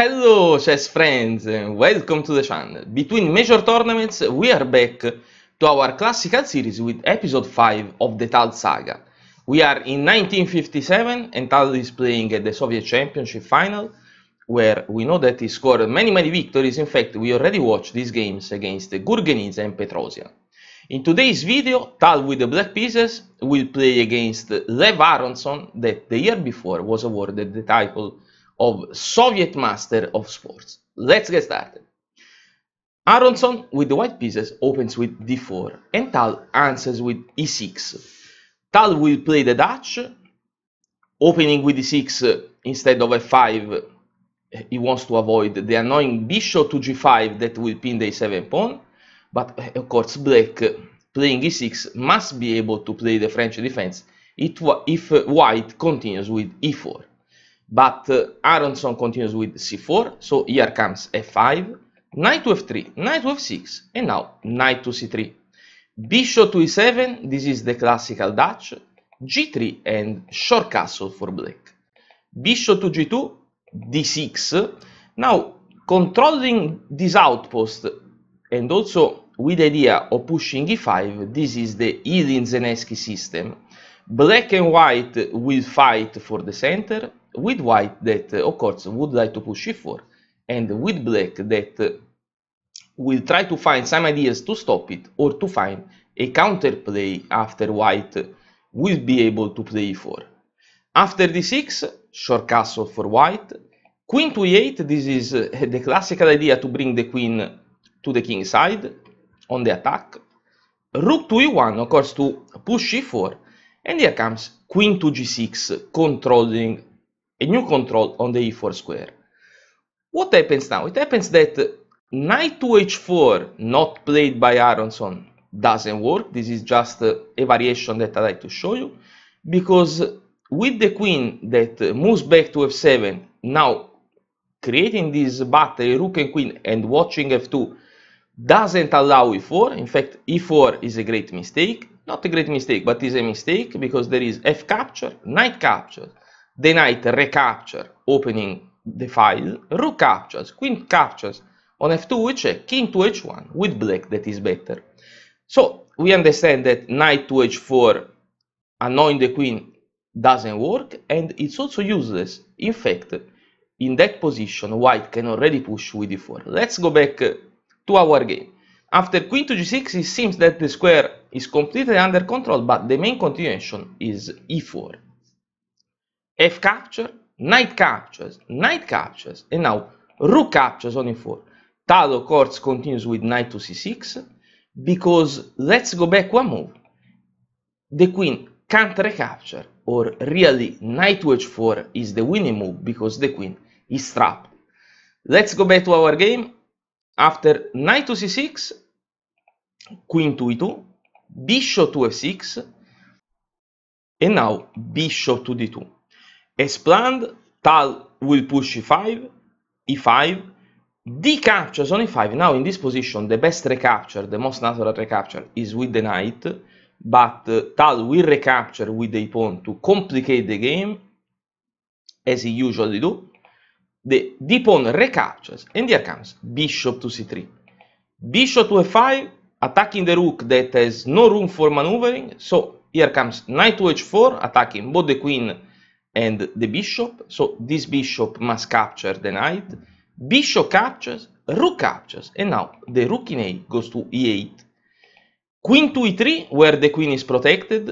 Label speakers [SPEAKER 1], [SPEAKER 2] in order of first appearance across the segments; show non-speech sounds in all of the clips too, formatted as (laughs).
[SPEAKER 1] Hello chess friends and welcome to the channel. Between major tournaments we are back to our classical series with episode 5 of the Tal Saga. We are in 1957 and Tal is playing at the Soviet Championship final where we know that he scored many many victories. In fact we already watched these games against Gurgenidze and Petrosian. In today's video, Tal with the black pieces will play against Lev Aronson that the year before was awarded the title of Soviet master of sports. Let's get started. Aronson with the white pieces opens with d4 and Tal answers with e6. Tal will play the Dutch, opening with e6 uh, instead of f5. He wants to avoid the annoying bishop to g5 that will pin the a7 pawn, but uh, of course black uh, playing e6 must be able to play the French defense if white continues with e4. But uh, Aronson continues with c4, so here comes f5, knight to f3, knight to f6, and now knight to c3. Bishop to e7, this is the classical Dutch, g3 and short castle for black. Bishop to g2, d6. Now, controlling this outpost and also with the idea of pushing e5, this is the Ilin Zeneski system. Black and white will fight for the center, with white that uh, of course would like to push e4 and with black that uh, will try to find some ideas to stop it or to find a counterplay after white will be able to play e4. After d6, short castle for white. Queen to e8, this is uh, the classical idea to bring the queen to the king side on the attack. Rook to e1, of course, to push e4. And here comes queen to g6, controlling a new control on the e4 square. What happens now? It happens that knight to h4 not played by Aronson doesn't work. This is just a variation that I like to show you because with the queen that moves back to f7 now creating this battle rook and queen and watching f2 doesn't allow e4 in fact e4 is a great mistake not a great mistake but is a mistake because there is f capture knight capture the knight recapture opening the file, Rook captures, queen captures on f2 we check, king to h1 with black that is better. So we understand that knight to h4 annoying the queen doesn't work and it's also useless. In fact, in that position white can already push with e4. Let's go back uh, to our game. After queen to g6 it seems that the square is completely under control but the main continuation is e4 f capture, knight captures, knight captures, and now rook captures on e4. Talo of course, continues with knight to c6, because let's go back one move. The queen can't recapture, or really knight to h4 is the winning move, because the queen is trapped. Let's go back to our game. After knight to c6, queen to e2, bishop to f6, and now bishop to d2. As planned, Tal will push e5, e5, decaptures on e5. Now in this position, the best recapture, the most natural recapture is with the knight, but uh, Tal will recapture with the pawn to complicate the game, as he usually do. The d-pawn recaptures, and here comes bishop to c3. Bishop to f5, attacking the rook that has no room for maneuvering, so here comes knight to h4, attacking both the queen and the bishop. So this bishop must capture the knight. Bishop captures, rook captures, and now the rook in a goes to e8. Queen to e3, where the queen is protected.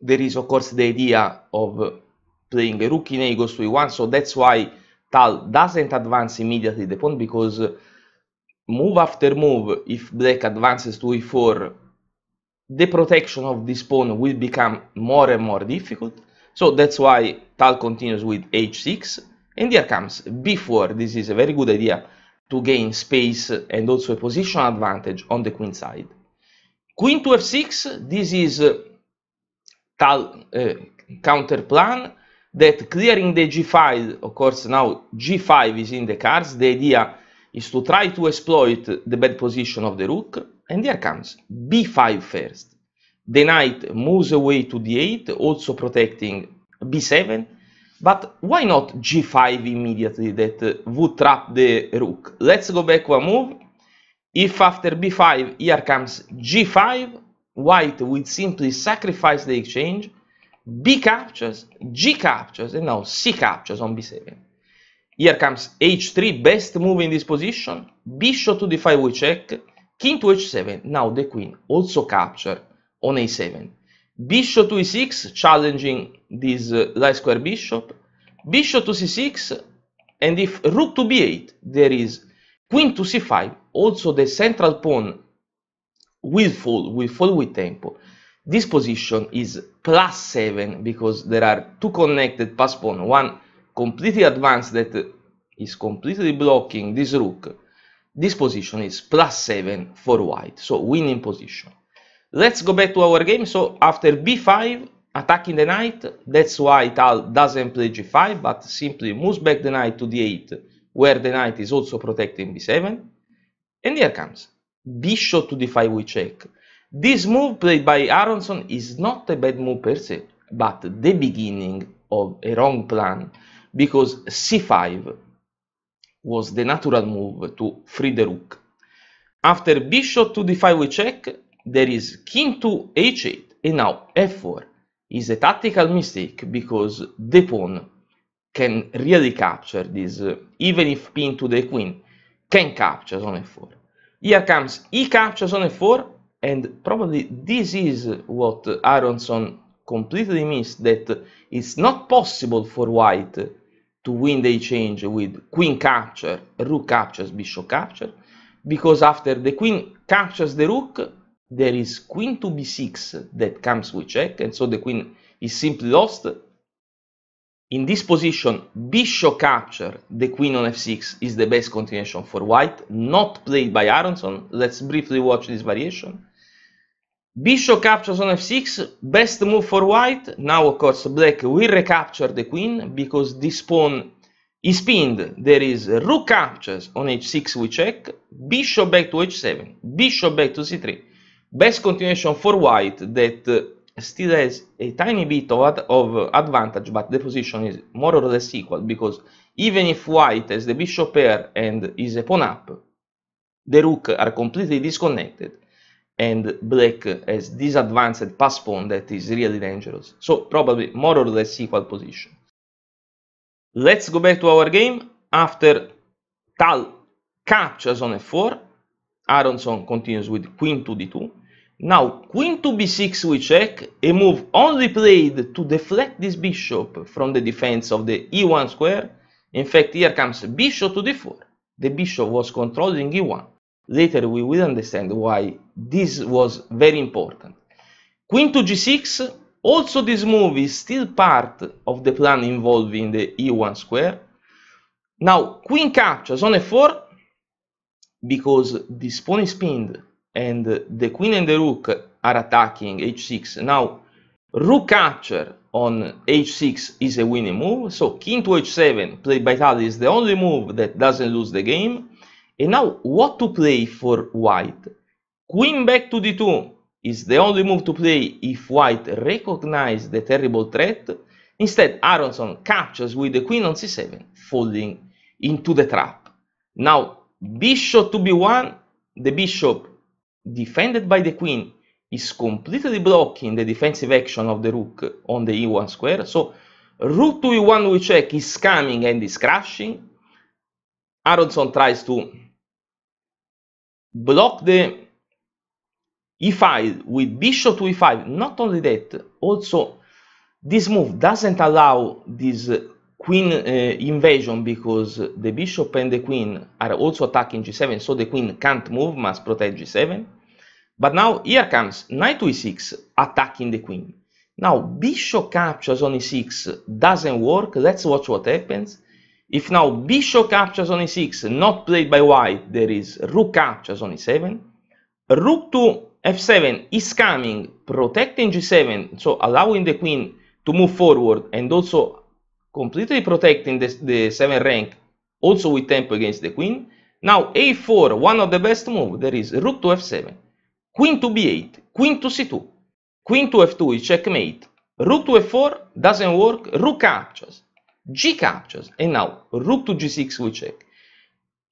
[SPEAKER 1] There is, of course, the idea of playing a rook in a goes to e1, so that's why Tal doesn't advance immediately the pawn, because move after move, if black advances to e4, the protection of this pawn will become more and more difficult. So that's why Tal continues with h6 and here comes b4. This is a very good idea to gain space and also a position advantage on the queen side. Queen to f6, this is uh, Tal uh, counter plan that clearing the g file, of course now g5 is in the cards, the idea is to try to exploit the bad position of the rook and here comes b5 first the knight moves away to d8, also protecting b7. But why not g5 immediately that uh, would trap the rook? Let's go back one move. If after b5 here comes g5, white would simply sacrifice the exchange. b captures, g captures, and now c captures on b7. Here comes h3, best move in this position. Bishop to d5 we check, king to h7. Now the queen also capture on a7. Bishop to e6, challenging this uh, light square bishop. Bishop to c6, and if rook to b8, there is queen to c5, also the central pawn will fall, will fall with tempo. This position is plus 7 because there are two connected pass pawn, one completely advanced that is completely blocking this rook. This position is plus 7 for white, so winning position. Let's go back to our game. So after b5, attacking the knight, that's why Tal doesn't play g5, but simply moves back the knight to d8, where the knight is also protecting b7. And here comes bishop to d5 we check. This move played by Aronson is not a bad move per se, but the beginning of a wrong plan, because c5 was the natural move to free the rook. After bishop to d5 we check, there is king to h8 and now f4 is a tactical mistake because the pawn can really capture this uh, even if pin to the queen can capture on f4 here comes he captures on f4 and probably this is what Aronson completely missed that it's not possible for white to win the change with queen capture rook captures bishop capture because after the queen captures the rook there is queen to b6 that comes with check and so the queen is simply lost in this position bishop capture the queen on f6 is the best continuation for white not played by aronson let's briefly watch this variation bishop captures on f6 best move for white now of course black will recapture the queen because this pawn is pinned there is rook captures on h6 we check bishop back to h7 bishop back to c3 Best continuation for white that uh, still has a tiny bit of, of advantage, but the position is more or less equal because even if white has the bishop pair and is a pawn up, the rook are completely disconnected and black has this advanced pass pawn that is really dangerous. So probably more or less equal position. Let's go back to our game. After Tal captures on f4, Aronson continues with queen to d2. Now queen to b6 we check, a move only played to deflect this bishop from the defense of the e1 square. In fact here comes bishop to d4. The bishop was controlling e1. Later we will understand why this was very important. Queen to g6, also this move is still part of the plan involving the e1 square. Now queen captures on e 4 because this pawn is pinned and the queen and the rook are attacking h6. Now, rook capture on h6 is a winning move. So king to h7 played by Tali is the only move that doesn't lose the game. And now what to play for white? Queen back to d2 is the only move to play if white recognizes the terrible threat. Instead, Aronson captures with the queen on c7, falling into the trap. Now, bishop to b1, the bishop defended by the queen is completely blocking the defensive action of the rook on the e1 square. So rook to e1 we check is coming and is crashing. Aronson tries to block the e-file with bishop to e5. Not only that, also this move doesn't allow this uh, queen uh, invasion because the bishop and the queen are also attacking g7, so the queen can't move, must protect g7. But now here comes knight to e6, attacking the queen. Now bishop captures on e6 doesn't work, let's watch what happens. If now bishop captures on e6, not played by white, there is rook captures on e7. Rook to f7 is coming, protecting g7, so allowing the queen to move forward and also completely protecting the, the 7 rank, also with tempo against the queen. Now a4, one of the best move, there is rook to f7. Queen to b8, queen to c2, queen to f2 is checkmate, rook to f4 doesn't work, rook captures, g captures, and now rook to g6 we check.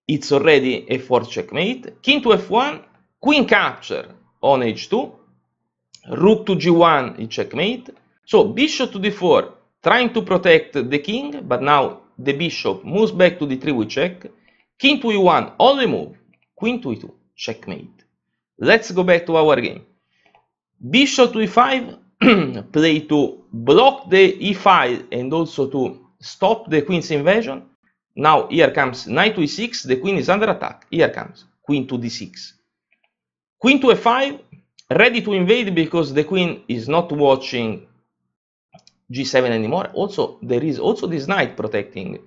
[SPEAKER 1] It's already a 4 checkmate, king to f1, queen capture on h2, rook to g1 is checkmate, so bishop to d4 trying to protect the king, but now the bishop moves back to d3 we check, king to e1 only move, queen to e2 checkmate. Let's go back to our game. Bishop to e5, (clears throat) play to block the e5 and also to stop the queen's invasion. Now here comes knight to e6, the queen is under attack. Here comes queen to d6. Queen to f5, ready to invade because the queen is not watching g7 anymore. Also, there is also this knight protecting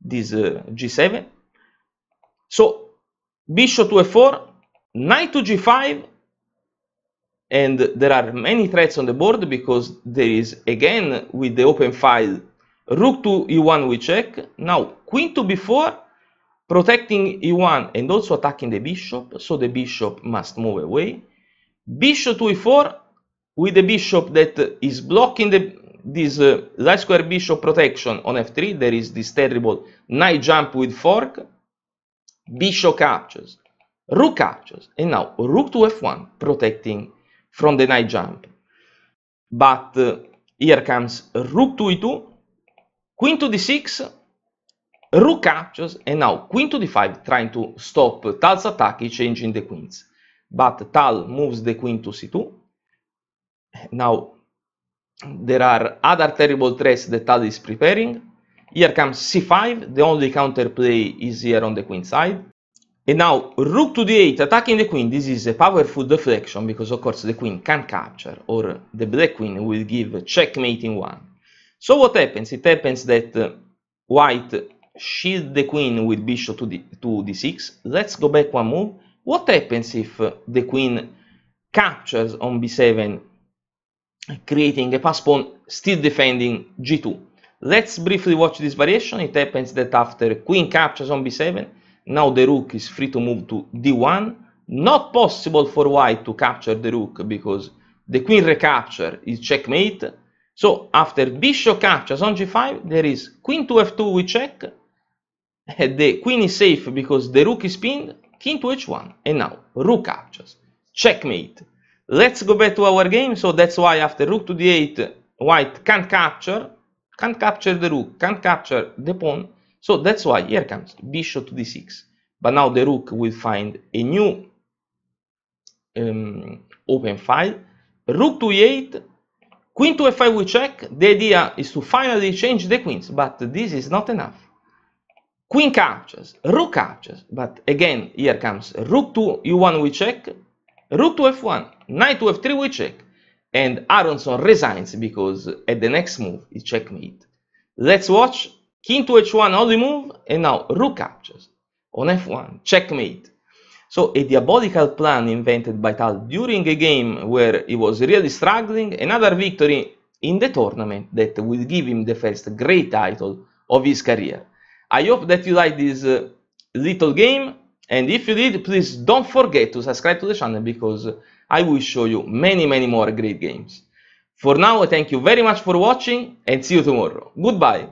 [SPEAKER 1] this uh, g7. So, bishop to f4, knight to g5 and there are many threats on the board because there is again with the open file rook to e1 we check now queen to b4 protecting e1 and also attacking the bishop so the bishop must move away bishop to e4 with the bishop that is blocking the this uh, light square bishop protection on f3 there is this terrible knight jump with fork bishop captures rook captures, and now rook to f1, protecting from the knight jump. But uh, here comes rook to e2, queen to d6, rook captures, and now queen to d5, trying to stop Tal's attack, changing the queens. But Tal moves the queen to c2. Now, there are other terrible threats that Tal is preparing. Here comes c5, the only counterplay is here on the queen side. And now rook to d8 attacking the queen, this is a powerful deflection because of course the queen can capture or the black queen will give checkmate in one. So what happens? It happens that uh, white shield the queen with bishop to, d to d6. Let's go back one move. What happens if uh, the queen captures on b7 creating a pass pawn still defending g2? Let's briefly watch this variation. It happens that after queen captures on b7 now the rook is free to move to d1. Not possible for white to capture the rook because the queen recapture is checkmate. So after bishop captures on g5, there is queen to f2 we check. (laughs) The queen is safe because the rook is pinned. King to h1. And now rook captures. Checkmate. Let's go back to our game. So that's why after rook to d8, white can't capture. Can't capture the rook. Can't capture the pawn so that's why here comes bishop to d6. But now the rook will find a new um, open file. Rook to e8, queen to f5 we check. The idea is to finally change the queens, but this is not enough. Queen captures, rook captures, but again here comes rook to e1 we check, rook to f1, knight to f3 we check, and Aronson resigns because at the next move he checkmate. Let's watch king to h1 only move, and now rook captures on f1, checkmate. So a diabolical plan invented by Tal during a game where he was really struggling, another victory in the tournament that will give him the first great title of his career. I hope that you like this uh, little game and if you did, please don't forget to subscribe to the channel because I will show you many many more great games. For now, thank you very much for watching and see you tomorrow. Goodbye!